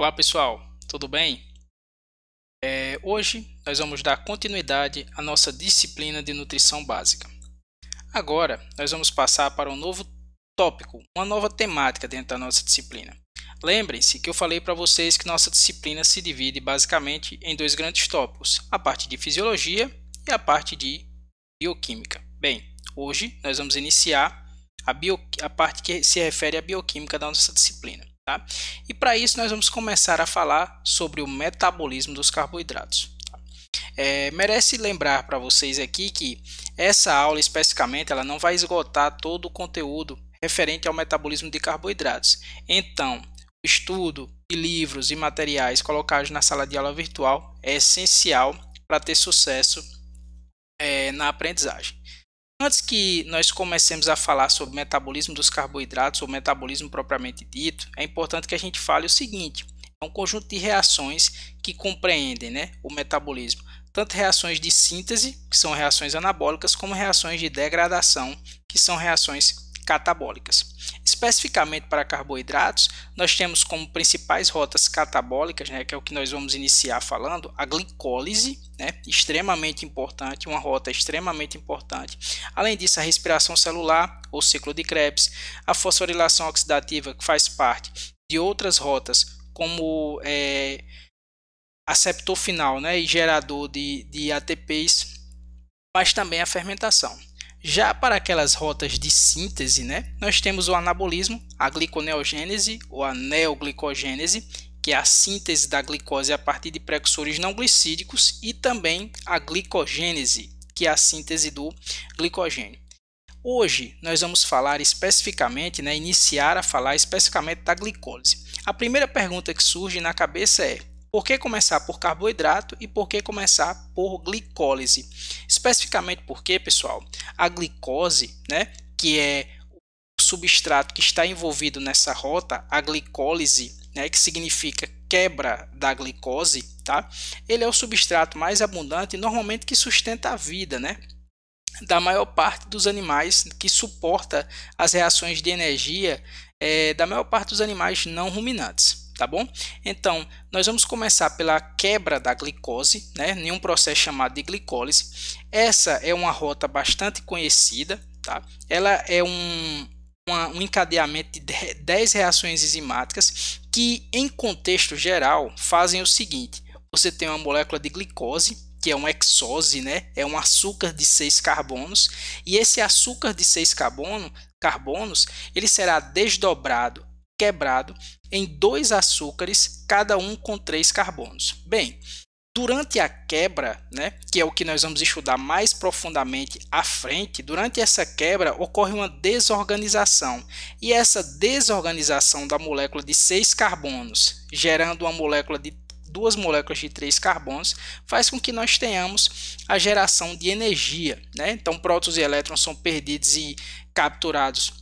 Olá pessoal, tudo bem? É, hoje nós vamos dar continuidade à nossa disciplina de nutrição básica. Agora nós vamos passar para um novo tópico, uma nova temática dentro da nossa disciplina. Lembrem-se que eu falei para vocês que nossa disciplina se divide basicamente em dois grandes tópicos, a parte de fisiologia e a parte de bioquímica. Bem, hoje nós vamos iniciar a, bio, a parte que se refere à bioquímica da nossa disciplina. Tá? E para isso nós vamos começar a falar sobre o metabolismo dos carboidratos. É, merece lembrar para vocês aqui que essa aula especificamente ela não vai esgotar todo o conteúdo referente ao metabolismo de carboidratos. Então, o estudo de livros e materiais colocados na sala de aula virtual é essencial para ter sucesso é, na aprendizagem. Antes que nós comecemos a falar sobre metabolismo dos carboidratos ou metabolismo propriamente dito, é importante que a gente fale o seguinte: é um conjunto de reações que compreendem né, o metabolismo, tanto reações de síntese, que são reações anabólicas, como reações de degradação, que são reações catabólicas. Especificamente para carboidratos, nós temos como principais rotas catabólicas, né, que é o que nós vamos iniciar falando, a glicólise, né, extremamente importante, uma rota extremamente importante. Além disso, a respiração celular, ou ciclo de Krebs, a fosforilação oxidativa, que faz parte de outras rotas, como é, aceptor final né, e gerador de, de ATPs, mas também a fermentação. Já para aquelas rotas de síntese, né, nós temos o anabolismo, a gliconeogênese ou a neoglicogênese, que é a síntese da glicose a partir de precursores não glicídicos, e também a glicogênese, que é a síntese do glicogênio. Hoje nós vamos falar especificamente, né, iniciar a falar especificamente da glicólise. A primeira pergunta que surge na cabeça é: por que começar por carboidrato e por que começar por glicólise? Especificamente porque, pessoal, a glicose, né, que é o substrato que está envolvido nessa rota, a glicólise, né, que significa quebra da glicose, tá? Ele é o substrato mais abundante, normalmente que sustenta a vida, né? da maior parte dos animais que suporta as reações de energia é, da maior parte dos animais não ruminantes tá bom? Então, nós vamos começar pela quebra da glicose, né, em um processo chamado de glicólise. Essa é uma rota bastante conhecida, tá? Ela é um, um encadeamento de 10 reações enzimáticas que, em contexto geral, fazem o seguinte. Você tem uma molécula de glicose, que é um hexose, né? É um açúcar de seis carbonos. E esse açúcar de seis carbono, carbonos, ele será desdobrado quebrado em dois açúcares, cada um com três carbonos. Bem, Durante a quebra, né, que é o que nós vamos estudar mais profundamente à frente, durante essa quebra ocorre uma desorganização. E essa desorganização da molécula de seis carbonos, gerando uma molécula de duas moléculas de três carbonos, faz com que nós tenhamos a geração de energia. Né? Então, prótons e elétrons são perdidos e capturados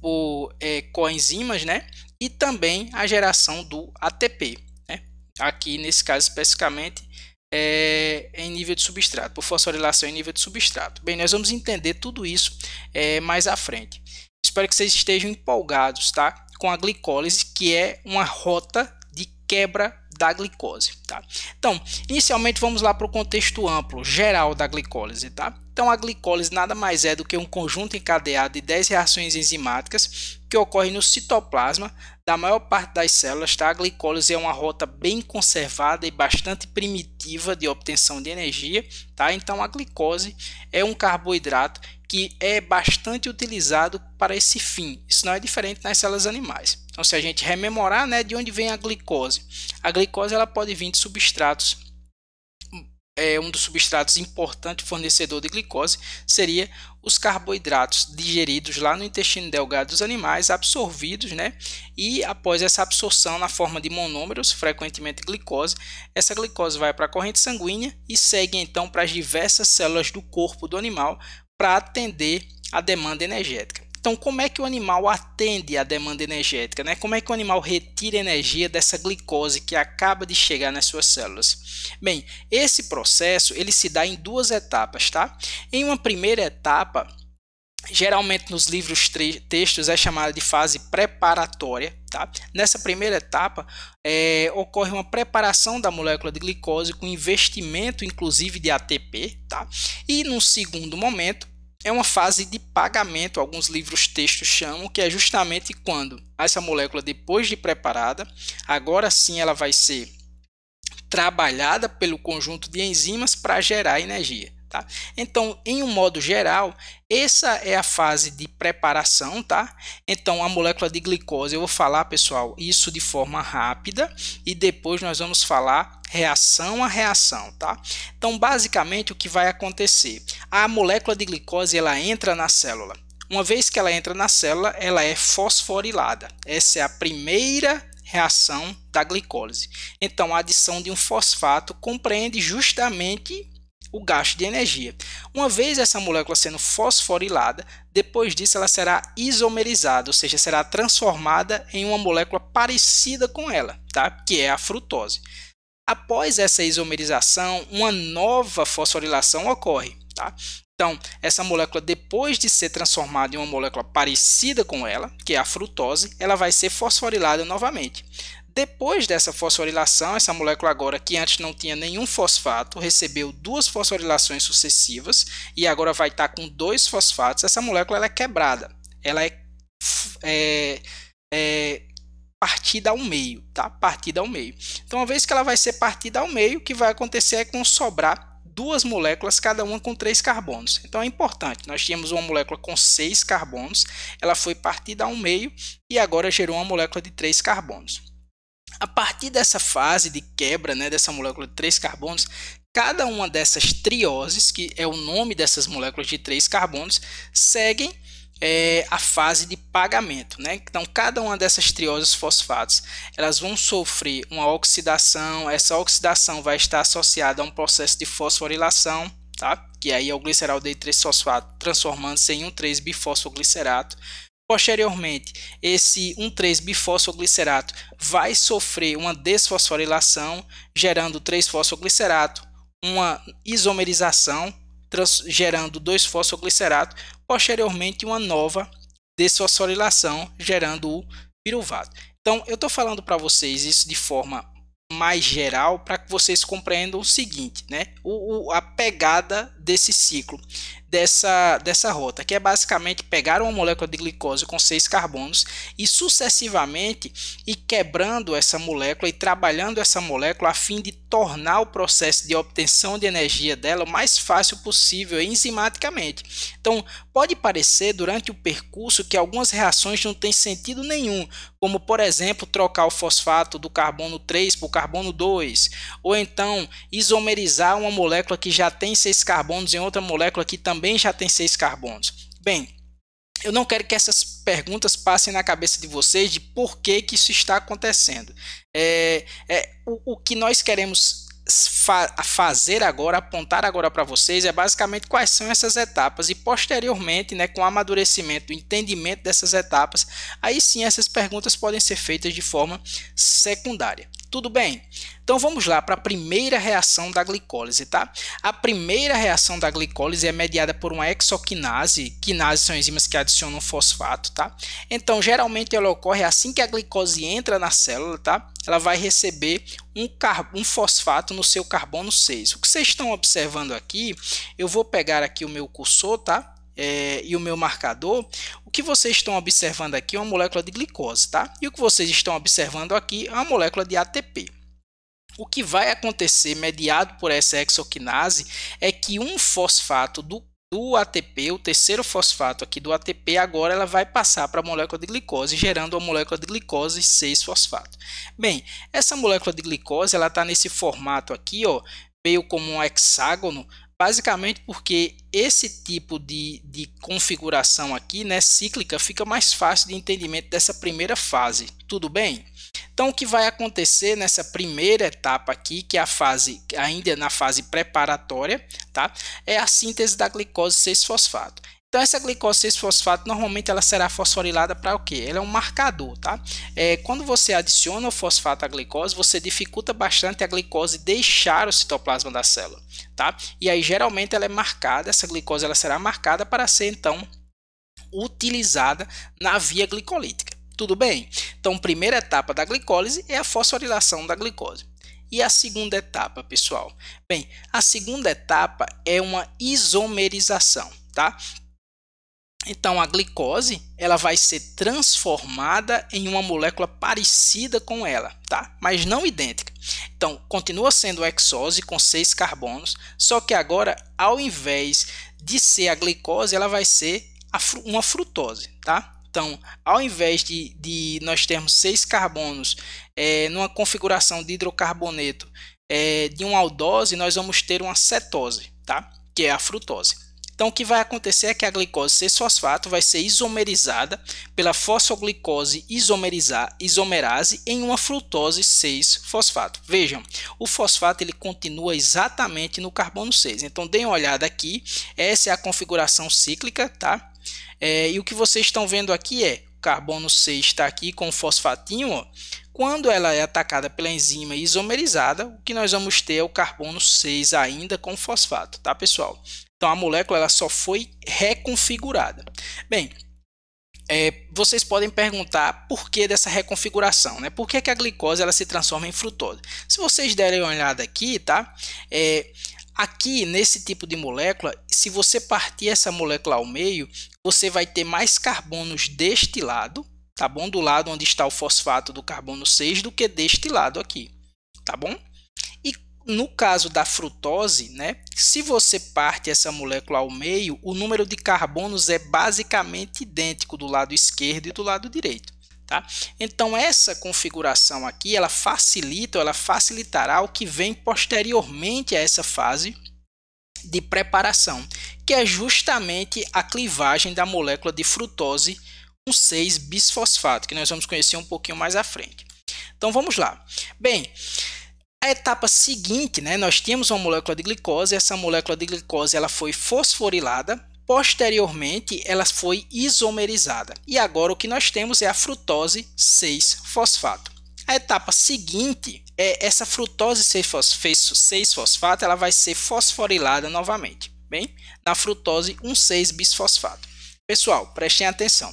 por é, coenzimas, né? E também a geração do ATP, né? Aqui nesse caso especificamente é, em nível de substrato, por fosforilação em nível de substrato. Bem, nós vamos entender tudo isso é, mais à frente. Espero que vocês estejam empolgados, tá? Com a glicólise, que é uma rota de quebra da glicose, tá? Então, inicialmente vamos lá para o contexto amplo, geral da glicólise, tá? Então, a glicólise nada mais é do que um conjunto encadeado de 10 reações enzimáticas que ocorrem no citoplasma da maior parte das células, tá? a glicólise é uma rota bem conservada e bastante primitiva de obtenção de energia. Tá? Então, a glicose é um carboidrato que é bastante utilizado para esse fim. Isso não é diferente nas células animais. Então, se a gente rememorar né, de onde vem a glicose, a glicose ela pode vir de substratos é, um dos substratos importante fornecedor de glicose seria os carboidratos digeridos lá no intestino delgado dos animais, absorvidos, né? E após essa absorção na forma de monômeros, frequentemente glicose, essa glicose vai para a corrente sanguínea e segue então para as diversas células do corpo do animal para atender a demanda energética. Então, como é que o animal atende à demanda energética? Né? Como é que o animal retira energia dessa glicose que acaba de chegar nas suas células? Bem, esse processo ele se dá em duas etapas, tá? Em uma primeira etapa, geralmente nos livros textos é chamada de fase preparatória. Tá? Nessa primeira etapa, é, ocorre uma preparação da molécula de glicose com investimento, inclusive, de ATP. Tá? E num segundo momento, é uma fase de pagamento, alguns livros textos chamam, que é justamente quando essa molécula, depois de preparada, agora sim ela vai ser trabalhada pelo conjunto de enzimas para gerar energia. Tá? Então, em um modo geral, essa é a fase de preparação, tá? Então, a molécula de glicose, eu vou falar, pessoal, isso de forma rápida e depois nós vamos falar reação a reação, tá? Então, basicamente, o que vai acontecer? A molécula de glicose, ela entra na célula. Uma vez que ela entra na célula, ela é fosforilada. Essa é a primeira reação da glicólise. Então, a adição de um fosfato compreende justamente o gasto de energia. Uma vez essa molécula sendo fosforilada, depois disso ela será isomerizada, ou seja, será transformada em uma molécula parecida com ela, tá? que é a frutose. Após essa isomerização, uma nova fosforilação ocorre. Tá? Então, essa molécula, depois de ser transformada em uma molécula parecida com ela, que é a frutose, ela vai ser fosforilada novamente. Depois dessa fosforilação, essa molécula agora que antes não tinha nenhum fosfato, recebeu duas fosforilações sucessivas e agora vai estar tá com dois fosfatos. Essa molécula é quebrada, ela é, é, é partida ao meio, tá? Partida ao meio. Então, uma vez que ela vai ser partida ao meio, o que vai acontecer é com sobrar duas moléculas, cada uma com três carbonos. Então é importante, nós tínhamos uma molécula com seis carbonos, ela foi partida ao meio e agora gerou uma molécula de três carbonos a partir dessa fase de quebra né, dessa molécula de três carbonos, cada uma dessas trioses, que é o nome dessas moléculas de três carbonos, seguem é, a fase de pagamento. Né? Então, cada uma dessas trioses fosfatos, elas vão sofrer uma oxidação, essa oxidação vai estar associada a um processo de fosforilação, tá? que aí é o glicerol de 3 fosfato transformando-se em um 3-bifosfoglicerato, Posteriormente, esse 1,3-bifosfoglicerato vai sofrer uma desfosforilação, gerando 3-fosfoglicerato, uma isomerização, gerando 2-fosfoglicerato, posteriormente uma nova desfosforilação, gerando o piruvato. Então, eu estou falando para vocês isso de forma mais geral para que vocês compreendam o seguinte, né? O, o, a pegada desse ciclo, dessa, dessa rota, que é basicamente pegar uma molécula de glicose com seis carbonos e sucessivamente ir quebrando essa molécula e trabalhando essa molécula a fim de tornar o processo de obtenção de energia dela o mais fácil possível enzimaticamente. Então, pode parecer durante o percurso que algumas reações não têm sentido nenhum, como por exemplo trocar o fosfato do carbono 3 por carbono 2, ou então isomerizar uma molécula que já tem seis carbonos carbonos em outra molécula que também já tem seis carbonos? Bem, eu não quero que essas perguntas passem na cabeça de vocês de por que, que isso está acontecendo. É, é o, o que nós queremos fa fazer agora, apontar agora para vocês, é basicamente quais são essas etapas e posteriormente, né, com o amadurecimento, o entendimento dessas etapas, aí sim essas perguntas podem ser feitas de forma secundária. Tudo bem? Então vamos lá para a primeira reação da glicólise, tá? A primeira reação da glicólise é mediada por uma exoquinase. Quinase são enzimas que adicionam fosfato, tá? Então geralmente ela ocorre assim que a glicose entra na célula, tá? Ela vai receber um, um fosfato no seu carbono 6. O que vocês estão observando aqui, eu vou pegar aqui o meu cursor, tá? É, e o meu marcador, o que vocês estão observando aqui é uma molécula de glicose, tá? E o que vocês estão observando aqui é uma molécula de ATP o que vai acontecer, mediado por essa hexoquinase, é que um fosfato do do ATP, o terceiro fosfato aqui do ATP, agora ela vai passar para a molécula de glicose, gerando a molécula de glicose 6-fosfato. Bem, essa molécula de glicose ela está nesse formato aqui, ó, meio como um hexágono, basicamente porque esse tipo de, de configuração aqui, né, cíclica, fica mais fácil de entendimento dessa primeira fase. Tudo bem? Então, o que vai acontecer nessa primeira etapa aqui, que é a fase, ainda na fase preparatória, tá? É a síntese da glicose 6-fosfato. Então, essa glicose 6-fosfato, normalmente, ela será fosforilada para o quê? Ela é um marcador, tá? É, quando você adiciona o fosfato à glicose, você dificulta bastante a glicose deixar o citoplasma da célula, tá? E aí, geralmente, ela é marcada, essa glicose ela será marcada para ser, então, utilizada na via glicolítica. Tudo bem? Então, primeira etapa da glicólise é a fosforilação da glicose. E a segunda etapa, pessoal? Bem, a segunda etapa é uma isomerização, tá? Então, a glicose ela vai ser transformada em uma molécula parecida com ela, tá? Mas não idêntica. Então, continua sendo hexose com seis carbonos, só que agora, ao invés de ser a glicose, ela vai ser fru uma frutose, tá? Então, ao invés de, de nós termos seis carbonos é, numa configuração de hidrocarboneto é, de uma aldose, nós vamos ter uma cetose, tá? que é a frutose. Então, o que vai acontecer é que a glicose 6-fosfato vai ser isomerizada pela fosfoglicose isomerase em uma frutose 6-fosfato. Vejam, o fosfato ele continua exatamente no carbono 6. Então, deem uma olhada aqui. Essa é a configuração cíclica, tá? É, e o que vocês estão vendo aqui é o carbono 6 está aqui com o fosfatinho. Ó. Quando ela é atacada pela enzima isomerizada, o que nós vamos ter é o carbono 6 ainda com fosfato, tá pessoal? Então a molécula ela só foi reconfigurada. Bem, é, vocês podem perguntar por que dessa reconfiguração, né? Por que, que a glicose ela se transforma em frutose? Se vocês derem uma olhada aqui, tá? É, Aqui, nesse tipo de molécula, se você partir essa molécula ao meio, você vai ter mais carbonos deste lado, tá bom? Do lado onde está o fosfato do carbono 6 do que deste lado aqui, tá bom? E no caso da frutose, né, se você parte essa molécula ao meio, o número de carbonos é basicamente idêntico do lado esquerdo e do lado direito. Tá? Então essa configuração aqui, ela facilita, ela facilitará o que vem posteriormente a essa fase de preparação, que é justamente a clivagem da molécula de frutose com 6 bisfosfato, que nós vamos conhecer um pouquinho mais à frente. Então vamos lá. Bem, a etapa seguinte, né, nós tínhamos uma molécula de glicose, essa molécula de glicose ela foi fosforilada, posteriormente ela foi isomerizada. E agora o que nós temos é a frutose 6-fosfato. A etapa seguinte é, essa frutose 6-fosfato ela vai ser fosforilada novamente, bem? Na frutose 1,6-bisfosfato. Pessoal, prestem atenção.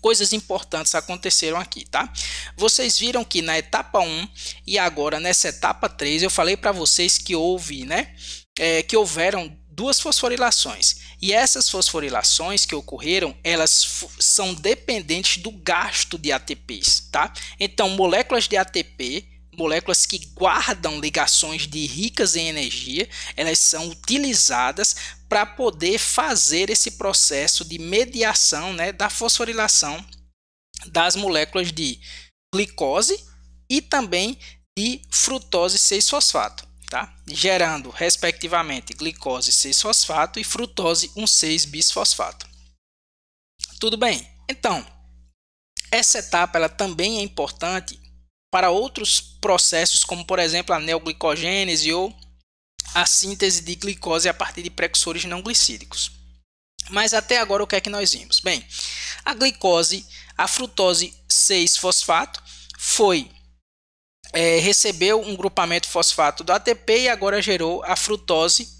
Coisas importantes aconteceram aqui, tá? Vocês viram que na etapa 1 e agora nessa etapa 3, eu falei para vocês que houve, né? É, que houveram duas fosforilações. E essas fosforilações que ocorreram, elas são dependentes do gasto de ATPs, tá? Então, moléculas de ATP moléculas que guardam ligações de ricas em energia, elas são utilizadas para poder fazer esse processo de mediação né, da fosforilação das moléculas de glicose e também de frutose 6-fosfato, tá? gerando, respectivamente, glicose 6-fosfato e frutose 1,6-bisfosfato. Tudo bem? Então, essa etapa ela também é importante para outros processos, como por exemplo a neoglicogênese ou a síntese de glicose a partir de precursores não glicídicos. Mas até agora o que é que nós vimos? Bem, a glicose, a frutose 6-fosfato, foi é, recebeu um grupamento fosfato do ATP e agora gerou a frutose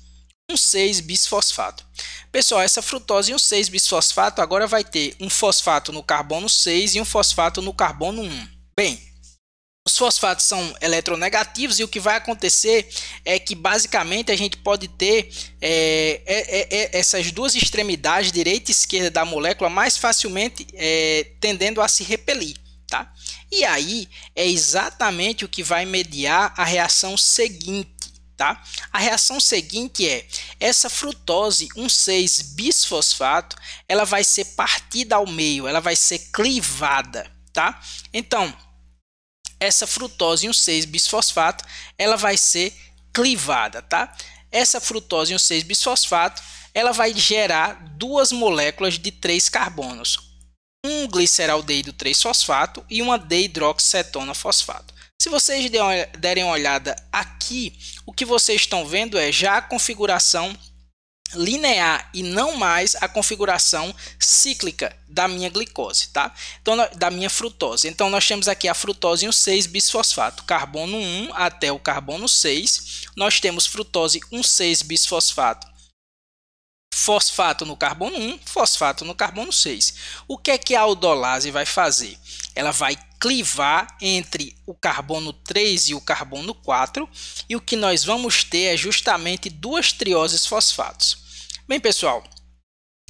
1,6 bisfosfato. Pessoal, essa frutose 1,6 bisfosfato agora vai ter um fosfato no carbono 6 e um fosfato no carbono 1. Bem, os fosfatos são eletronegativos e o que vai acontecer é que basicamente a gente pode ter é, é, é, é essas duas extremidades, direita e esquerda da molécula, mais facilmente é, tendendo a se repelir. Tá? E aí é exatamente o que vai mediar a reação seguinte. Tá? A reação seguinte é essa frutose 1,6 bisfosfato, ela vai ser partida ao meio, ela vai ser clivada, tá? Então, essa frutose em 6 bisfosfato ela vai ser clivada, tá? Essa frutose em 6 bisfosfato ela vai gerar duas moléculas de três carbonos, um gliceraldeído 3-fosfato e uma deidroxacetona fosfato. Se vocês derem uma olhada aqui, o que vocês estão vendo é já a configuração linear e não mais a configuração cíclica da minha glicose, tá? Então, da minha frutose. Então, nós temos aqui a frutose em 6 bisfosfato, carbono 1 até o carbono 6. Nós temos frutose 1,6 bisfosfato, fosfato no carbono 1, fosfato no carbono 6. O que é que a aldolase vai fazer? ela vai clivar entre o carbono 3 e o carbono 4, e o que nós vamos ter é justamente duas trioses fosfatos. Bem, pessoal,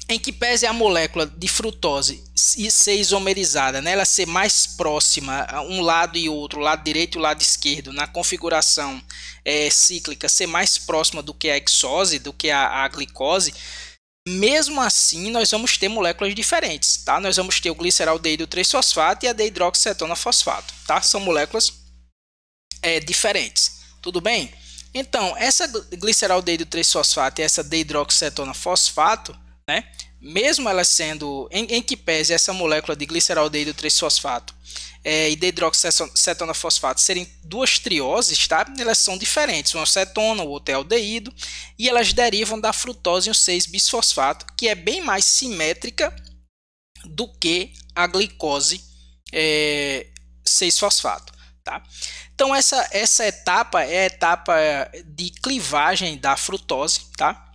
em que pese a molécula de frutose ser isomerizada, né, ela ser mais próxima um lado e outro, lado direito e lado esquerdo, na configuração é, cíclica, ser mais próxima do que a hexose, do que a, a glicose, mesmo assim, nós vamos ter moléculas diferentes, tá? Nós vamos ter o gliceraldeído 3-fosfato e a hidroxetona fosfato, tá? São moléculas é, diferentes, tudo bem? Então, essa gliceraldeído 3-fosfato e essa hidroxetona fosfato, né? mesmo ela sendo, em, em, que pese essa molécula de gliceraldeído 3-fosfato é, e de hidroxetonafosfato serem duas trioses, tá? elas são diferentes, uma acetona cetona, o outro é aldeído, e elas derivam da frutose 6-bisfosfato, que é bem mais simétrica do que a glicose é, 6-fosfato. Tá? Então essa, essa etapa é a etapa de clivagem da frutose, tá?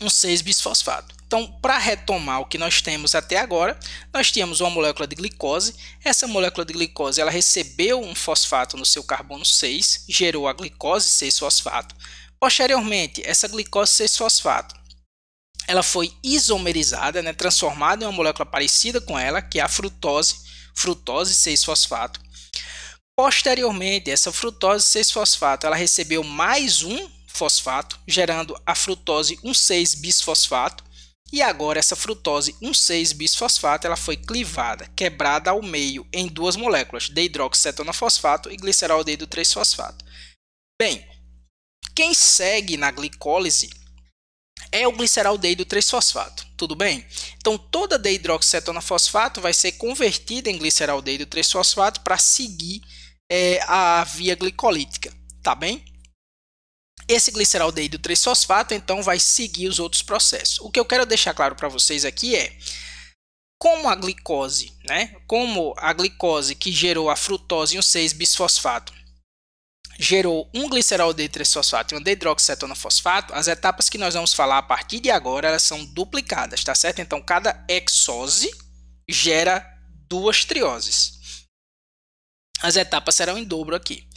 um 6-bisfosfato. Então, para retomar o que nós temos até agora, nós tínhamos uma molécula de glicose. Essa molécula de glicose ela recebeu um fosfato no seu carbono 6, gerou a glicose 6-fosfato. Posteriormente, essa glicose 6-fosfato ela foi isomerizada, né, transformada em uma molécula parecida com ela, que é a frutose, frutose 6-fosfato. Posteriormente, essa frutose 6-fosfato ela recebeu mais um fosfato, gerando a frutose 1,6 bisfosfato. E agora essa frutose 1,6-bisfosfato ela foi clivada, quebrada ao meio em duas moléculas, deidroxetonofosfato e gliceraldeído 3 fosfato Bem, quem segue na glicólise é o gliceraldeído 3 fosfato tudo bem? Então toda deidroxetonofosfato vai ser convertida em gliceraldeído 3 fosfato para seguir é, a via glicolítica, tá bem? Esse gliceraldeído 3-fosfato, então, vai seguir os outros processos. O que eu quero deixar claro para vocês aqui é como a glicose, né? Como a glicose que gerou a frutose e 6-bisfosfato gerou um glicerol 3 fosfato e um dehidroxetonofosfato, as etapas que nós vamos falar a partir de agora, elas são duplicadas, tá certo? Então, cada exose gera duas trioses. As etapas serão em dobro aqui.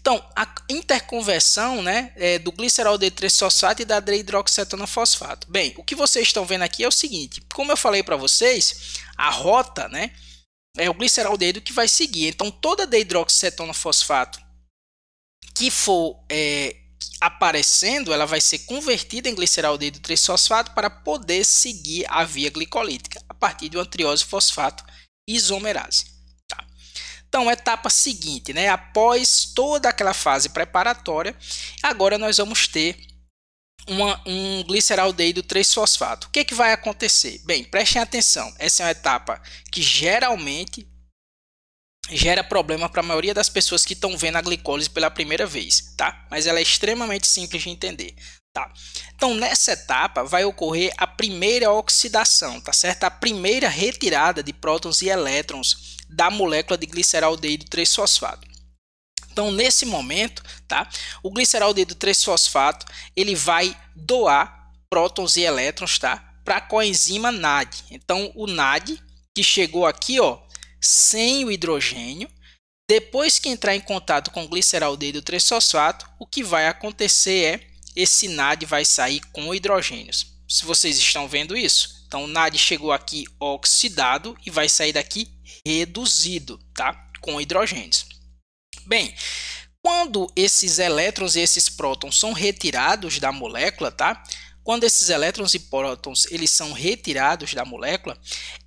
Então, a interconversão né, é, do glicerol D3-fosfato e da hidroxetano fosfato. Bem, o que vocês estão vendo aqui é o seguinte, como eu falei para vocês, a rota né, é o glicerol D que vai seguir. Então, toda deidroxetano fosfato que for é, aparecendo, ela vai ser convertida em glicerol D 3-fosfato para poder seguir a via glicolítica a partir de uma triose fosfato isomerase. Então, etapa seguinte, né? Após toda aquela fase preparatória, agora nós vamos ter uma, um gliceraldeído 3-fosfato. O que, é que vai acontecer? Bem, prestem atenção. Essa é uma etapa que geralmente gera problema para a maioria das pessoas que estão vendo a glicólise pela primeira vez, tá? Mas ela é extremamente simples de entender, tá? Então, nessa etapa vai ocorrer a primeira oxidação, tá certo? A primeira retirada de prótons e elétrons da molécula de gliceraldeído 3-fosfato. Então, nesse momento, tá? O gliceraldeído 3-fosfato, ele vai doar prótons e elétrons, tá? Para a coenzima NAD. Então, o NAD que chegou aqui, ó, sem o hidrogênio, depois que entrar em contato com o gliceraldeído 3-fosfato, o que vai acontecer é esse NAD vai sair com hidrogênios. Se vocês estão vendo isso, então o NAD chegou aqui oxidado e vai sair daqui reduzido, tá? Com hidrogênios. Bem, quando esses elétrons e esses prótons são retirados da molécula, tá? Quando esses elétrons e prótons eles são retirados da molécula,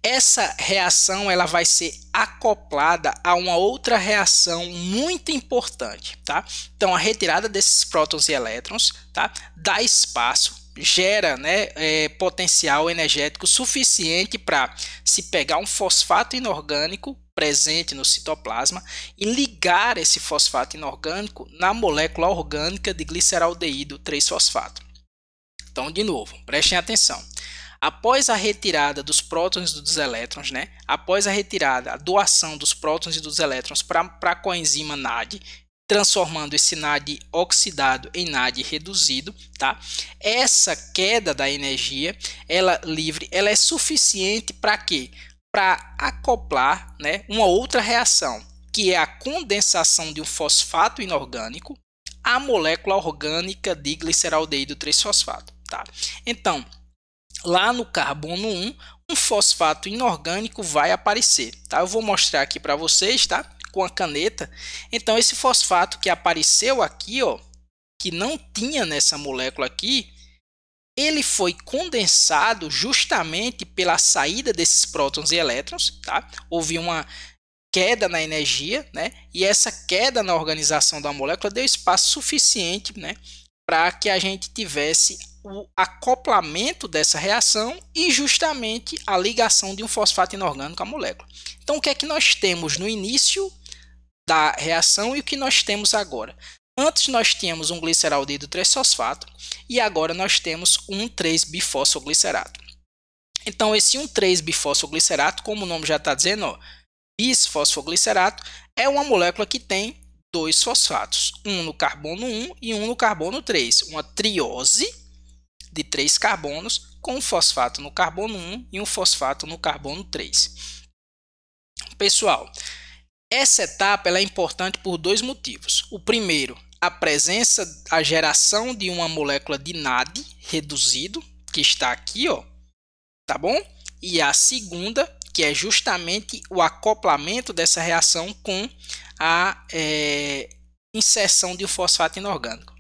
essa reação ela vai ser acoplada a uma outra reação muito importante, tá? Então a retirada desses prótons e elétrons, tá? Dá espaço gera né, é, potencial energético suficiente para se pegar um fosfato inorgânico presente no citoplasma e ligar esse fosfato inorgânico na molécula orgânica de gliceraldeído 3-fosfato. Então, de novo, prestem atenção. Após a retirada dos prótons e dos elétrons, né? Após a retirada, a doação dos prótons e dos elétrons para a coenzima NAD, transformando esse NAD oxidado em NAD reduzido, tá? Essa queda da energia, ela livre, ela é suficiente para quê? Para acoplar, né, uma outra reação, que é a condensação de um fosfato inorgânico à molécula orgânica de gliceraldeído 3-fosfato, tá? Então, lá no carbono 1, um fosfato inorgânico vai aparecer, tá? Eu vou mostrar aqui para vocês, tá? com a caneta. Então esse fosfato que apareceu aqui, ó, que não tinha nessa molécula aqui, ele foi condensado justamente pela saída desses prótons e elétrons, tá? Houve uma queda na energia, né? E essa queda na organização da molécula deu espaço suficiente, né, para que a gente tivesse o acoplamento dessa reação e justamente a ligação de um fosfato inorgânico à molécula. Então, o que é que nós temos no início da reação e o que nós temos agora. Antes nós tínhamos um gliceraldeído 3-fosfato e agora nós temos um 3-bifosfoglicerato. Então esse 1,3-bifosfoglicerato, como o nome já está dizendo, ó, bisfosfoglicerato, é uma molécula que tem dois fosfatos, um no carbono 1 e um no carbono 3, uma triose de três carbonos com um fosfato no carbono 1 e um fosfato no carbono 3. Pessoal, essa etapa é importante por dois motivos. O primeiro, a presença, a geração de uma molécula de NAD reduzido, que está aqui, ó, tá bom? E a segunda, que é justamente o acoplamento dessa reação com a é, inserção de um fosfato inorgânico.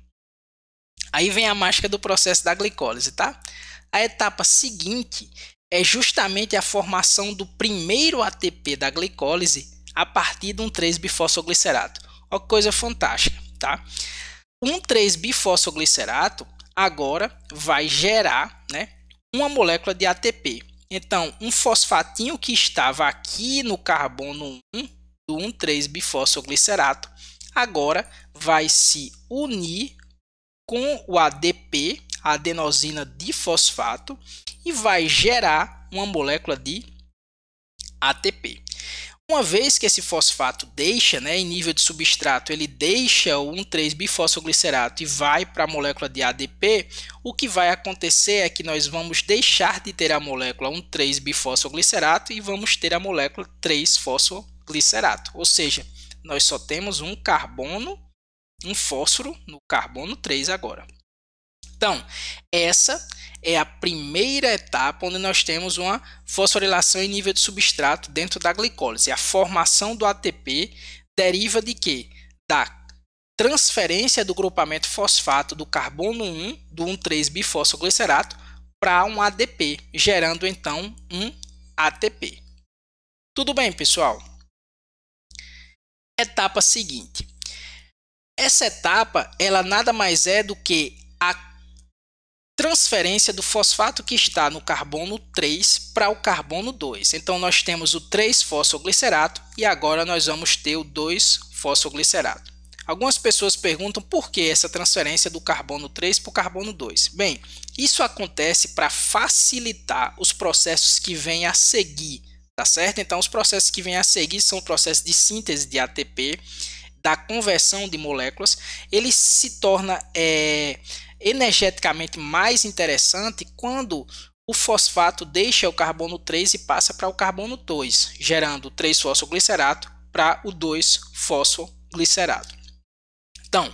Aí vem a mágica do processo da glicólise, tá? A etapa seguinte é justamente a formação do primeiro ATP da glicólise a partir de um 3-bifosfoglicerato. Olha que coisa fantástica, tá? Um 3-bifosfoglicerato agora vai gerar né, uma molécula de ATP. Então, um fosfatinho que estava aqui no carbono 1 do 1,3-bifosfoglicerato agora vai se unir com o ADP, a adenosina difosfato, e vai gerar uma molécula de ATP. Uma vez que esse fosfato deixa, né, em nível de substrato, ele deixa o 1,3-bifosfoglicerato e vai para a molécula de ADP, o que vai acontecer é que nós vamos deixar de ter a molécula 1,3-bifosfoglicerato e vamos ter a molécula 3-fosfoglicerato. Ou seja, nós só temos um carbono, um fósforo no carbono 3 agora. Então, essa é a primeira etapa onde nós temos uma fosforilação em nível de substrato dentro da glicólise. A formação do ATP deriva de quê? Da transferência do grupamento fosfato do carbono 1 do 1,3 bifosfoglicerato para um ADP, gerando então um ATP. Tudo bem, pessoal? Etapa seguinte. Essa etapa, ela nada mais é do que a transferência do fosfato que está no carbono 3 para o carbono 2. Então nós temos o 3-fosfoglicerato e agora nós vamos ter o 2-fosfoglicerato. Algumas pessoas perguntam por que essa transferência do carbono 3 para o carbono 2. Bem, isso acontece para facilitar os processos que vêm a seguir, tá certo? Então os processos que vêm a seguir são o processo de síntese de ATP, da conversão de moléculas, ele se torna é, energeticamente mais interessante quando o fosfato deixa o carbono 3 e passa para o carbono 2, gerando o 3-fosfoglicerato para o 2-fosfoglicerato. Então,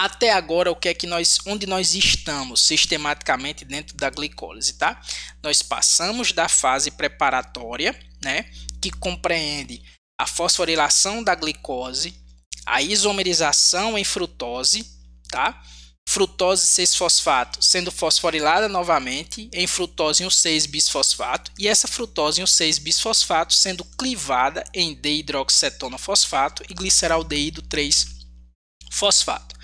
até agora o que é que nós onde nós estamos sistematicamente dentro da glicólise, tá? Nós passamos da fase preparatória, né, que compreende a fosforilação da glicose, a isomerização em frutose, tá? frutose 6-fosfato sendo fosforilada novamente em frutose 1,6-bisfosfato e essa frutose 6 bisfosfato sendo clivada em d fosfato e gliceraldeído 3-fosfato.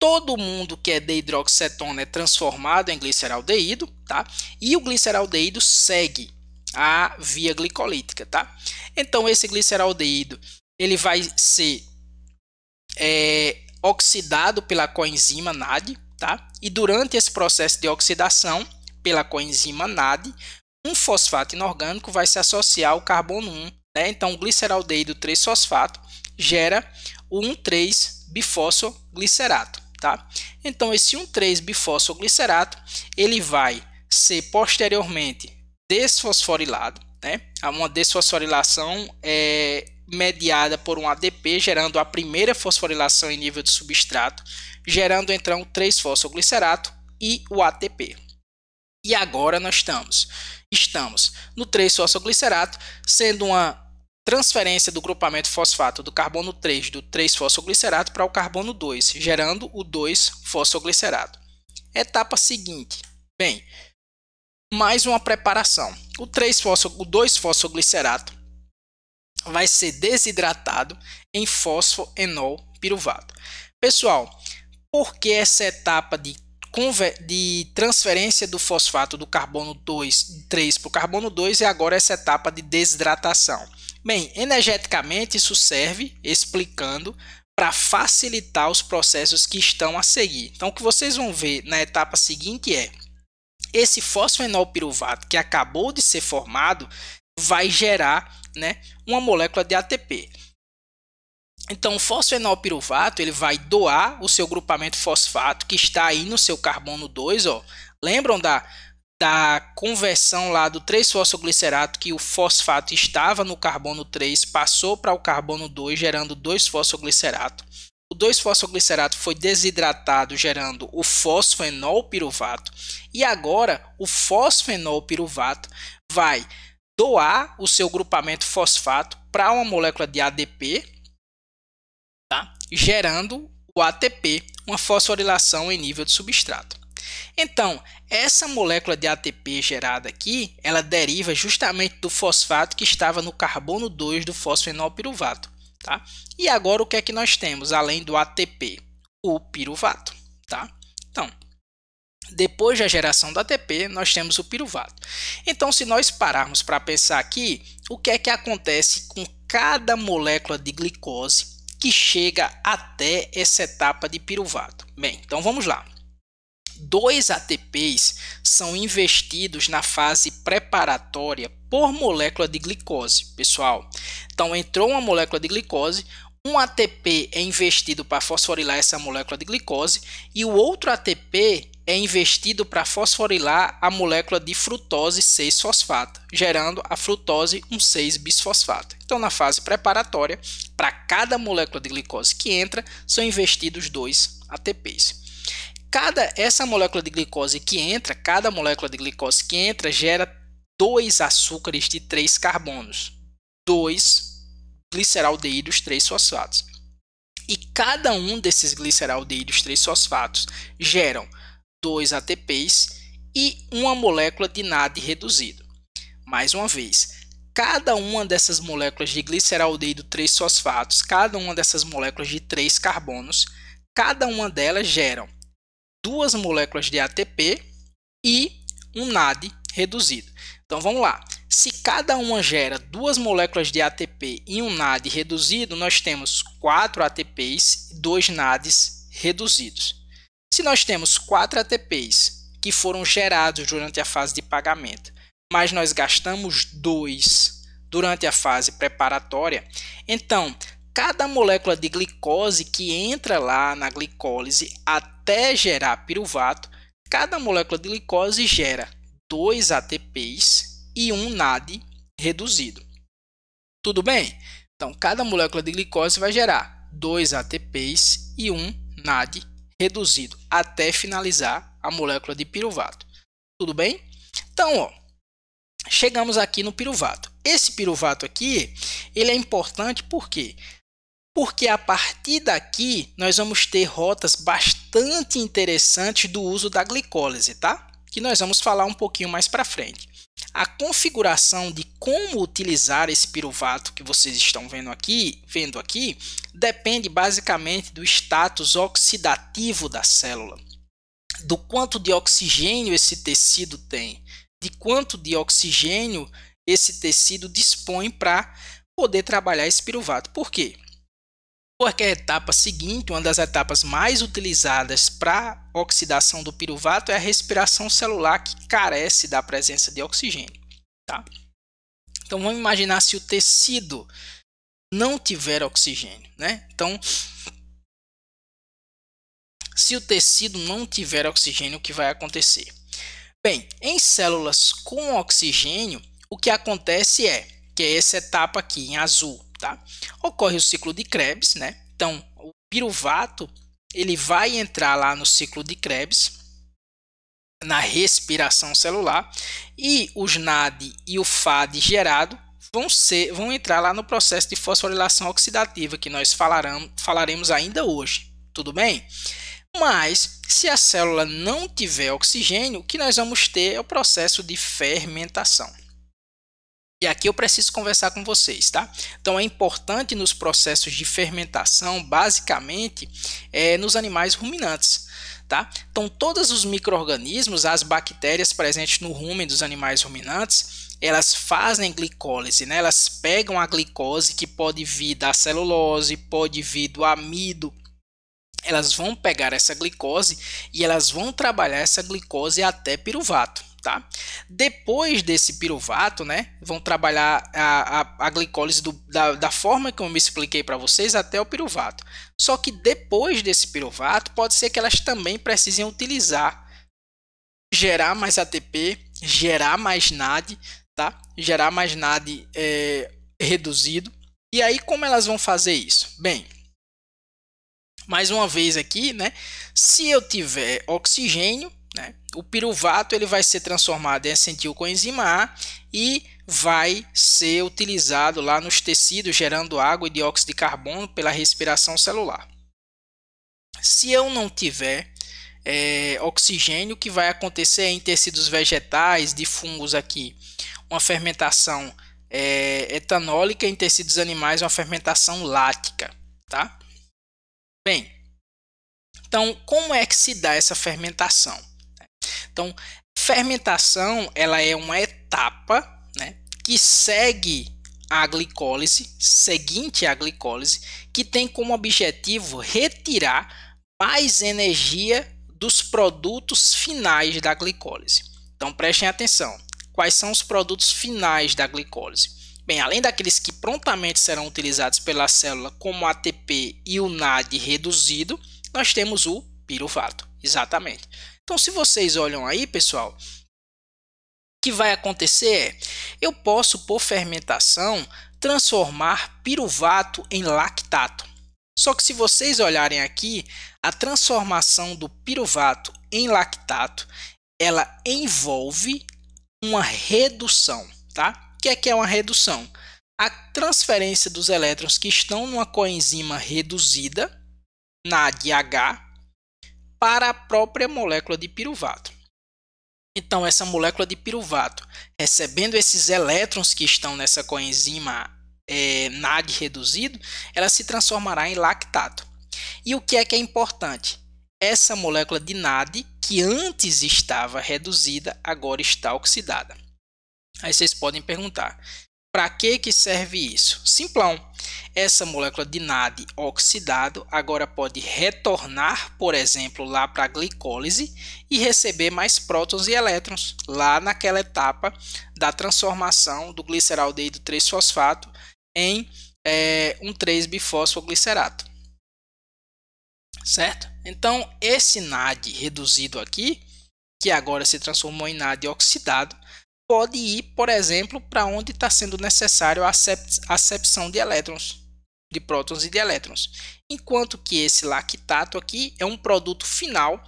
Todo mundo que é d é transformado em gliceraldeído, tá? E o gliceraldeído segue a via glicolítica, tá? Então esse gliceraldeído ele vai ser é, oxidado pela coenzima NAD, tá? E durante esse processo de oxidação pela coenzima NAD, um fosfato inorgânico vai se associar ao carbono 1, né? Então, o gliceraldeído 3-fosfato gera o 1,3-bifosfoglicerato, tá? Então, esse 1,3-bifosfoglicerato, ele vai ser posteriormente desfosforilado, né? Uma desfosforilação é, mediada por um ADP, gerando a primeira fosforilação em nível de substrato, gerando então 3-fosfoglicerato e o ATP. E agora nós estamos estamos no 3-fosfoglicerato, sendo uma transferência do grupamento fosfato do carbono 3 do 3-fosfoglicerato para o carbono 2, gerando o 2-fosfoglicerato. Etapa seguinte. Bem, mais uma preparação. O 2-fosfoglicerato vai ser desidratado em fosfoenol piruvato. Pessoal, por que essa etapa de, de transferência do fosfato do carbono 2, 3 para o carbono 2 e agora essa etapa de desidratação? Bem, energeticamente isso serve explicando para facilitar os processos que estão a seguir. Então, o que vocês vão ver na etapa seguinte é esse fosfenol piruvato que acabou de ser formado vai gerar né, uma molécula de ATP. Então, o fosfenolpiruvato ele vai doar o seu grupamento fosfato que está aí no seu carbono 2, ó. Lembram da da conversão lá do 3-fosfoglicerato que o fosfato estava no carbono 3, passou para o carbono 2, gerando 2-fosfoglicerato. O 2-fosfoglicerato foi desidratado, gerando o fosfenolpiruvato. E agora o fosfenolpiruvato vai doar o seu grupamento fosfato para uma molécula de ADP, tá? gerando o ATP, uma fosforilação em nível de substrato. Então, essa molécula de ATP gerada aqui, ela deriva justamente do fosfato que estava no carbono 2 do fosfenolpiruvato. Tá? E agora o que é que nós temos além do ATP? O piruvato. Tá? Então, depois da geração do ATP, nós temos o piruvato. Então, se nós pararmos para pensar aqui, o que é que acontece com cada molécula de glicose que chega até essa etapa de piruvato? Bem, então vamos lá. Dois ATPs são investidos na fase preparatória por molécula de glicose, pessoal. Então, entrou uma molécula de glicose, um ATP é investido para fosforilar essa molécula de glicose e o outro ATP é investido para fosforilar a molécula de frutose 6-fosfato, gerando a frutose 1,6-bisfosfato. Então, na fase preparatória, para cada molécula de glicose que entra, são investidos dois ATPs. Cada essa molécula de glicose que entra, cada molécula de glicose que entra gera dois açúcares de três carbonos, dois gliceraldeídos 3-fosfatos. E cada um desses gliceraldeídos 3-fosfatos geram 2 ATPs e uma molécula de NAD reduzido. Mais uma vez, cada uma dessas moléculas de gliceraldeído 3 fosfatos, cada uma dessas moléculas de 3 carbonos, cada uma delas geram duas moléculas de ATP e um NAD reduzido. Então vamos lá. Se cada uma gera duas moléculas de ATP e um NAD reduzido, nós temos quatro ATPs e dois NADs reduzidos. Se nós temos 4 ATPs que foram gerados durante a fase de pagamento, mas nós gastamos 2 durante a fase preparatória, então cada molécula de glicose que entra lá na glicólise até gerar piruvato, cada molécula de glicose gera 2 ATPs e um NAD reduzido. Tudo bem? Então, cada molécula de glicose vai gerar 2 ATPs e um NAD reduzido até finalizar a molécula de piruvato. Tudo bem? Então, ó, chegamos aqui no piruvato. Esse piruvato aqui, ele é importante por quê? Porque a partir daqui nós vamos ter rotas bastante interessantes do uso da glicólise, tá? Que nós vamos falar um pouquinho mais para frente. A configuração de como utilizar esse piruvato que vocês estão vendo aqui, vendo aqui, depende basicamente do status oxidativo da célula, do quanto de oxigênio esse tecido tem, de quanto de oxigênio esse tecido dispõe para poder trabalhar esse piruvato. Por quê? Porque a etapa seguinte, uma das etapas mais utilizadas para oxidação do piruvato é a respiração celular que carece da presença de oxigênio. Tá? Então vamos imaginar se o tecido não tiver oxigênio, né? Então, se o tecido não tiver oxigênio, o que vai acontecer? Bem, em células com oxigênio, o que acontece é que é essa etapa aqui em azul, tá? Ocorre o ciclo de Krebs, né? Então, o piruvato, ele vai entrar lá no ciclo de Krebs, na respiração celular, e os NAD e o FAD gerado vão, ser, vão entrar lá no processo de fosforilação oxidativa, que nós falaremos ainda hoje, tudo bem? Mas, se a célula não tiver oxigênio, o que nós vamos ter é o processo de fermentação. E aqui eu preciso conversar com vocês, tá? Então é importante nos processos de fermentação, basicamente, é, nos animais ruminantes. Tá? Então, todos os micro-organismos, as bactérias presentes no rumen dos animais ruminantes, elas fazem glicólise, né? elas pegam a glicose que pode vir da celulose, pode vir do amido, elas vão pegar essa glicose e elas vão trabalhar essa glicose até piruvato. Tá? Depois desse piruvato, né, vão trabalhar a, a, a glicólise do, da, da, forma que eu me expliquei para vocês até o piruvato. Só que depois desse piruvato, pode ser que elas também precisem utilizar, gerar mais ATP, gerar mais NAD, tá? gerar mais NAD é, reduzido. E aí, como elas vão fazer isso? Bem, mais uma vez aqui, né? se eu tiver oxigênio, né? O piruvato ele vai ser transformado em acetilcoenzima A e vai ser utilizado lá nos tecidos, gerando água e dióxido de carbono pela respiração celular. Se eu não tiver é, oxigênio, o que vai acontecer em tecidos vegetais, de fungos aqui, uma fermentação é, etanólica, em tecidos animais, uma fermentação lática. Tá? Bem, então como é que se dá essa fermentação? Então, fermentação ela é uma etapa né, que segue a glicólise, seguinte à glicólise, que tem como objetivo retirar mais energia dos produtos finais da glicólise. Então prestem atenção. Quais são os produtos finais da glicólise? Bem, além daqueles que prontamente serão utilizados pela célula como ATP e o NAD reduzido, nós temos o piruvato. Exatamente. Então, se vocês olham aí, pessoal, o que vai acontecer é eu posso, por fermentação, transformar piruvato em lactato. Só que se vocês olharem aqui, a transformação do piruvato em lactato, ela envolve uma redução, tá? O que é que é uma redução? A transferência dos elétrons que estão numa coenzima reduzida, na DH, para a própria molécula de piruvato. Então, essa molécula de piruvato, recebendo esses elétrons que estão nessa coenzima é, NAD reduzido, ela se transformará em lactato. E o que é que é importante? Essa molécula de NAD, que antes estava reduzida, agora está oxidada. Aí vocês podem perguntar: para que, que serve isso? Simplão. Essa molécula de NAD oxidado agora pode retornar, por exemplo, lá para a glicólise e receber mais prótons e elétrons lá naquela etapa da transformação do gliceraldeído 3-fosfato em é, um 3-bifosfoglicerato. Certo? Então, esse NAD reduzido aqui, que agora se transformou em NAD oxidado, pode ir, por exemplo, para onde está sendo necessário a acepção de elétrons, de prótons e de elétrons. Enquanto que esse lactato aqui é um produto final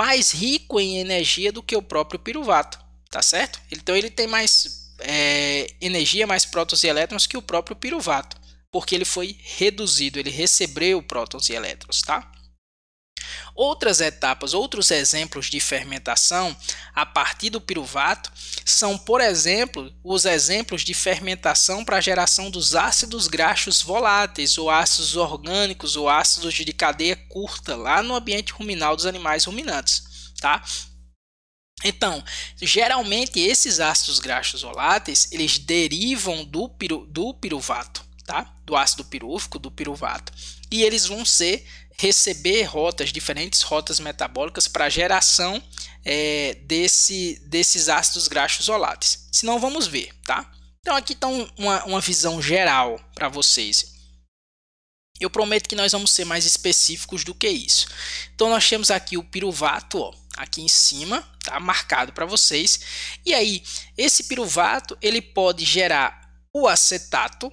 mais rico em energia do que o próprio piruvato, tá certo? Então ele tem mais é, energia, mais prótons e elétrons que o próprio piruvato, porque ele foi reduzido, ele recebeu prótons e elétrons, tá? Outras etapas, outros exemplos de fermentação a partir do piruvato são, por exemplo, os exemplos de fermentação para a geração dos ácidos graxos voláteis, ou ácidos orgânicos, ou ácidos de cadeia curta, lá no ambiente ruminal dos animais ruminantes. Tá? Então, geralmente esses ácidos graxos voláteis, eles derivam do, piru, do piruvato, tá? Do ácido pirúvico, do piruvato. E eles vão ser receber rotas, diferentes rotas metabólicas para geração é, desse, desses ácidos graxos olates. Se não, vamos ver, tá? Então aqui está uma, uma visão geral para vocês. Eu prometo que nós vamos ser mais específicos do que isso. Então nós temos aqui o piruvato, ó, aqui em cima, tá marcado para vocês. E aí, esse piruvato, ele pode gerar o acetato,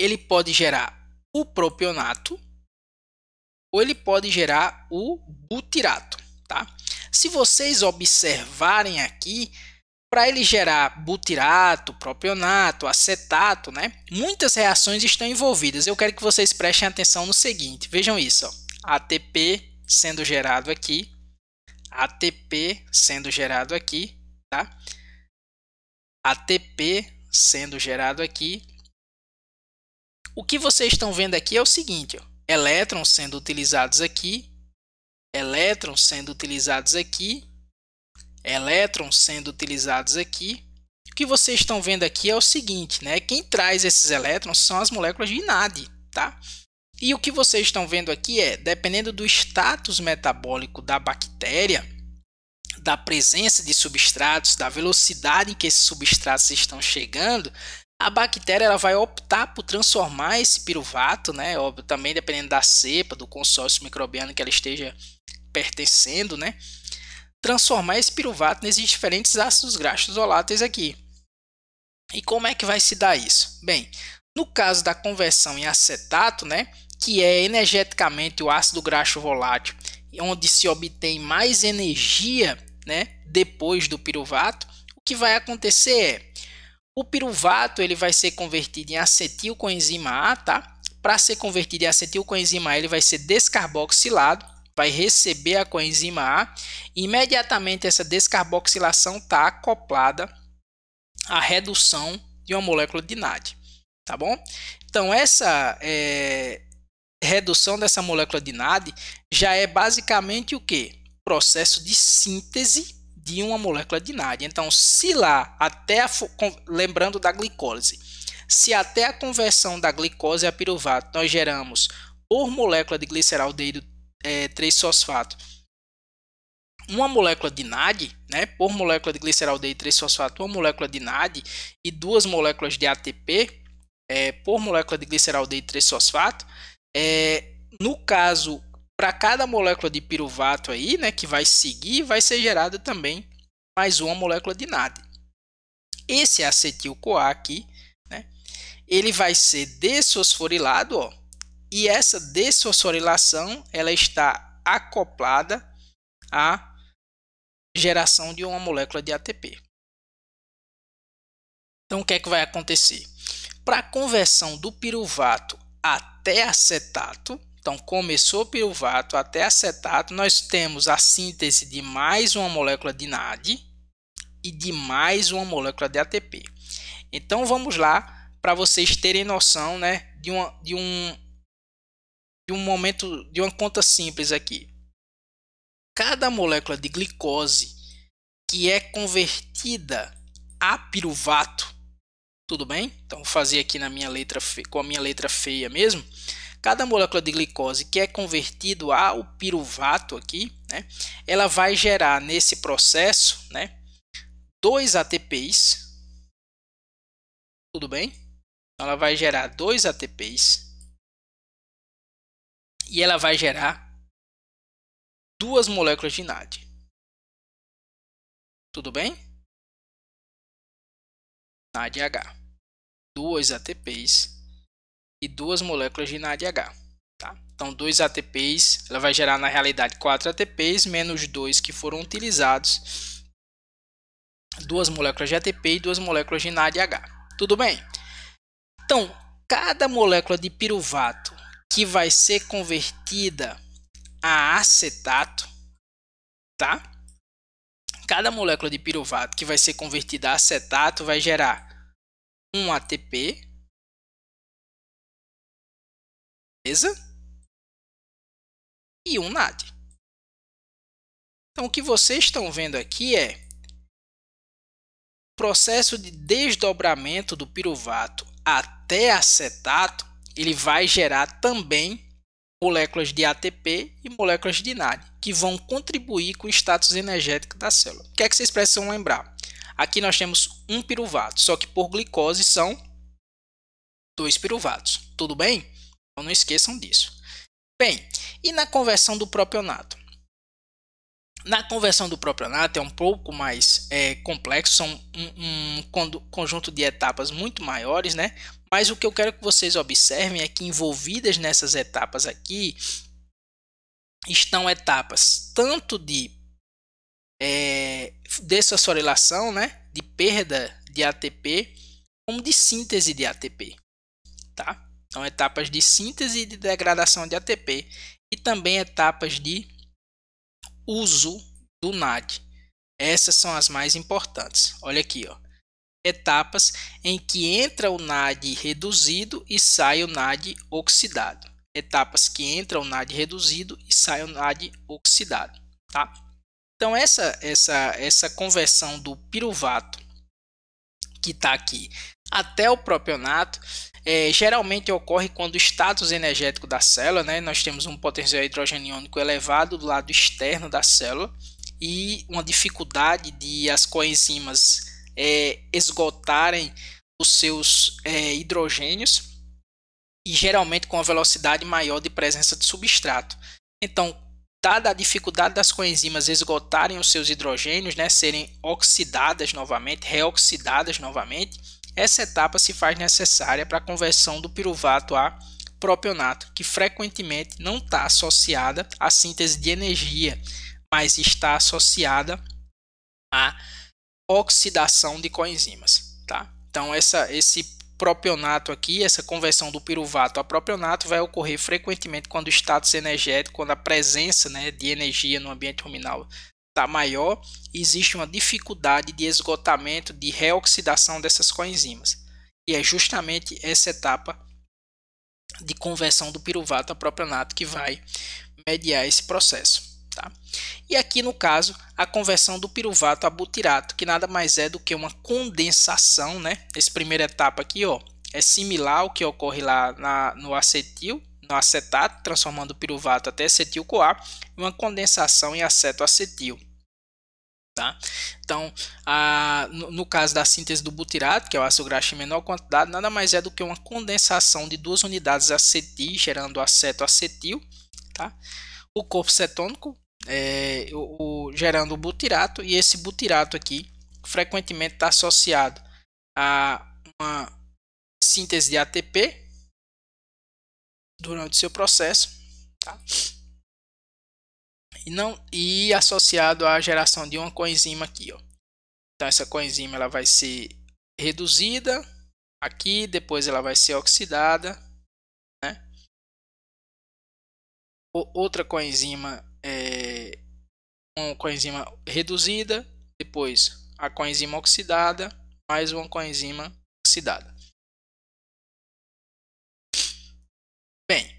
ele pode gerar o propionato ou ele pode gerar o butirato, tá? Se vocês observarem aqui, para ele gerar butirato, propionato, acetato, né? Muitas reações estão envolvidas. Eu quero que vocês prestem atenção no seguinte, vejam isso, ó. ATP sendo gerado aqui, ATP sendo gerado aqui, tá? ATP sendo gerado aqui o que vocês estão vendo aqui é o seguinte: ó, elétrons sendo utilizados aqui, elétrons sendo utilizados aqui, elétrons sendo utilizados aqui. O que vocês estão vendo aqui é o seguinte, né? Quem traz esses elétrons são as moléculas de NAD, tá? E o que vocês estão vendo aqui é, dependendo do status metabólico da bactéria, da presença de substratos, da velocidade em que esses substratos estão chegando, a bactéria ela vai optar por transformar esse piruvato, né? Óbvio, também dependendo da cepa, do consórcio microbiano que ela esteja pertencendo, né? Transformar esse piruvato nesses diferentes ácidos graxos voláteis aqui. E como é que vai se dar isso? Bem, no caso da conversão em acetato, né, que é energeticamente o ácido graxo volátil, onde se obtém mais energia, né, depois do piruvato, o que vai acontecer é o piruvato ele vai ser convertido em acetilcoenzima A, tá? Para ser convertido em acetilcoenzima A, ele vai ser descarboxilado, vai receber a coenzima A. E imediatamente essa descarboxilação está acoplada à redução de uma molécula de NAD, tá bom? Então essa é, redução dessa molécula de NAD já é basicamente o que? Processo de síntese de uma molécula de NAD. Então, se lá, até a, lembrando da glicólise, se até a conversão da glicose a piruvato nós geramos por molécula de gliceraldeído é, 3-fosfato uma molécula de NAD, né, por molécula de gliceraldeído 3-fosfato, uma molécula de NAD e duas moléculas de ATP é, por molécula de gliceraldeído 3-fosfato, é, no caso para cada molécula de piruvato aí, né, que vai seguir, vai ser gerada também mais uma molécula de NAD. Esse acetil-CoA aqui, né, ele vai ser desfosforilado, ó, e essa desfosforilação ela está acoplada à geração de uma molécula de ATP. Então, o que é que vai acontecer? Para a conversão do piruvato até acetato, então, começou pelo vato até acetato, nós temos a síntese de mais uma molécula de NAD e de mais uma molécula de ATP. Então, vamos lá para vocês terem noção né, de, uma, de, um, de um momento, de uma conta simples aqui. Cada molécula de glicose que é convertida a piruvato, tudo bem? Então, vou fazer aqui na minha letra com a minha letra feia mesmo Cada molécula de glicose que é convertido ao piruvato aqui, né, ela vai gerar nesse processo, né, dois ATPs. Tudo bem? Então, ela vai gerar dois ATPs. E ela vai gerar duas moléculas de NAD. Tudo bem? NADH. Duas ATPs e duas moléculas de NADH. Tá? Então, dois ATPs, ela vai gerar na realidade quatro ATPs menos dois que foram utilizados, duas moléculas de ATP e duas moléculas de NADH. Tudo bem? Então, cada molécula de piruvato que vai ser convertida a acetato, tá? Cada molécula de piruvato que vai ser convertida a acetato vai gerar um ATP Beleza? E um NAD. Então, o que vocês estão vendo aqui é o processo de desdobramento do piruvato até acetato, ele vai gerar também moléculas de ATP e moléculas de NAD, que vão contribuir com o status energético da célula. O que é que vocês precisam lembrar? Aqui nós temos um piruvato, só que por glicose são dois piruvatos, tudo bem? Então não esqueçam disso. Bem, e na conversão do propionato? Na conversão do propionato é um pouco mais é, complexo, são um, um conjunto de etapas muito maiores, né? Mas o que eu quero que vocês observem é que envolvidas nessas etapas aqui estão etapas tanto de é, dessorilação, né? De perda de ATP, como de síntese de ATP, tá? então etapas de síntese e de degradação de ATP e também etapas de uso do NAD. Essas são as mais importantes. Olha aqui, ó. Etapas em que entra o NAD reduzido e sai o NAD oxidado. Etapas que entra o NAD reduzido e sai o NAD oxidado, tá? Então essa essa essa conversão do piruvato que está aqui até o propionato é, geralmente ocorre quando o status energético da célula, né, nós temos um potencial hidrogeniônico elevado do lado externo da célula e uma dificuldade de as coenzimas é, esgotarem os seus é, hidrogênios e geralmente com a velocidade maior de presença de substrato. Então, dada a dificuldade das coenzimas esgotarem os seus hidrogênios, né, serem oxidadas novamente, reoxidadas novamente, essa etapa se faz necessária para a conversão do piruvato a propionato, que frequentemente não está associada à síntese de energia, mas está associada à oxidação de coenzimas. Tá? Então, essa, esse propionato aqui, essa conversão do piruvato a propionato vai ocorrer frequentemente quando o status energético, quando a presença né, de energia no ambiente ruminal está maior, existe uma dificuldade de esgotamento, de reoxidação dessas coenzimas. E é justamente essa etapa de conversão do piruvato a propionato que vai mediar esse processo. Tá? E aqui no caso, a conversão do piruvato a butirato, que nada mais é do que uma condensação, né? Essa primeira etapa aqui, ó, é similar ao que ocorre lá na, no acetil, no acetato, transformando o piruvato até acetil-CoA, e uma condensação em acetoacetil. Tá? Então, a, no, no, caso da síntese do butirato, que é o ácido graxo em menor quantidade, nada mais é do que uma condensação de duas unidades acetil, gerando acetoacetil. Tá? O corpo cetônico, é, o, o, gerando o butirato, e esse butirato aqui frequentemente está associado a uma síntese de ATP, durante seu processo. Tá? E, não, e associado à geração de uma coenzima aqui. Ó. Então essa coenzima ela vai ser reduzida aqui, depois ela vai ser oxidada. Né? Outra coenzima é uma coenzima reduzida, depois a coenzima oxidada, mais uma coenzima oxidada. Bem,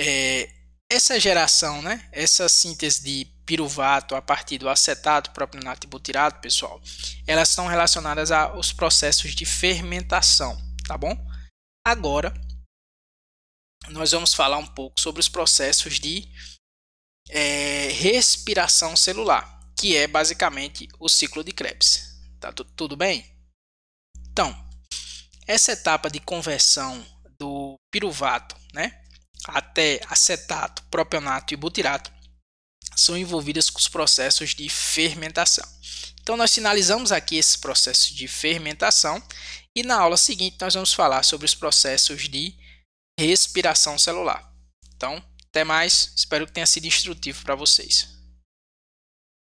é, essa geração, né, essa síntese de piruvato a partir do acetato propionato e butirato, pessoal, elas estão relacionadas aos processos de fermentação, tá bom? Agora, nós vamos falar um pouco sobre os processos de é, respiração celular, que é basicamente o ciclo de Krebs. Tá tudo bem? Então, essa etapa de conversão do piruvato, né, até acetato, propionato e butirato são envolvidas com os processos de fermentação. Então, nós sinalizamos aqui esses processos de fermentação e na aula seguinte nós vamos falar sobre os processos de respiração celular. Então, até mais, espero que tenha sido instrutivo para vocês.